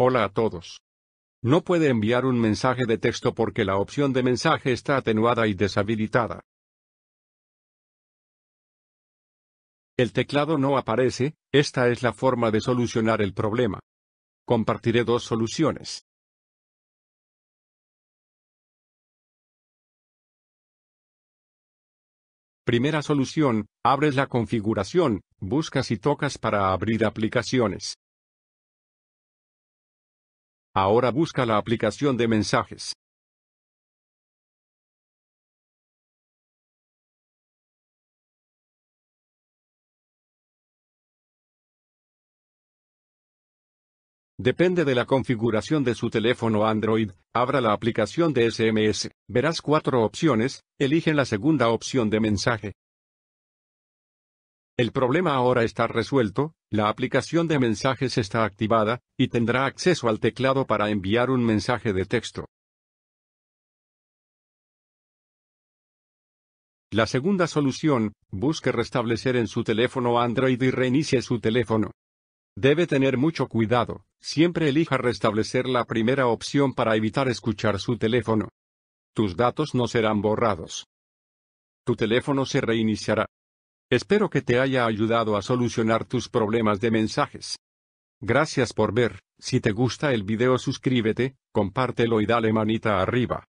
Hola a todos. No puede enviar un mensaje de texto porque la opción de mensaje está atenuada y deshabilitada. El teclado no aparece, esta es la forma de solucionar el problema. Compartiré dos soluciones. Primera solución, abres la configuración, buscas y tocas para abrir aplicaciones. Ahora busca la aplicación de mensajes. Depende de la configuración de su teléfono Android, abra la aplicación de SMS, verás cuatro opciones, elige la segunda opción de mensaje. El problema ahora está resuelto, la aplicación de mensajes está activada, y tendrá acceso al teclado para enviar un mensaje de texto. La segunda solución, busque restablecer en su teléfono Android y reinicie su teléfono. Debe tener mucho cuidado, siempre elija restablecer la primera opción para evitar escuchar su teléfono. Tus datos no serán borrados. Tu teléfono se reiniciará. Espero que te haya ayudado a solucionar tus problemas de mensajes. Gracias por ver, si te gusta el video suscríbete, compártelo y dale manita arriba.